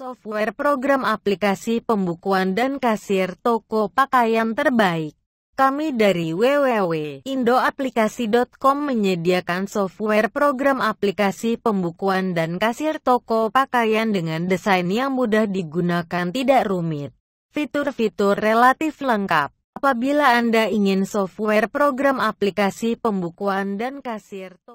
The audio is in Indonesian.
software program aplikasi pembukuan dan kasir toko pakaian terbaik. Kami dari www.indoaplikasi.com menyediakan software program aplikasi pembukuan dan kasir toko pakaian dengan desain yang mudah digunakan tidak rumit. Fitur-fitur relatif lengkap. Apabila Anda ingin software program aplikasi pembukuan dan kasir toko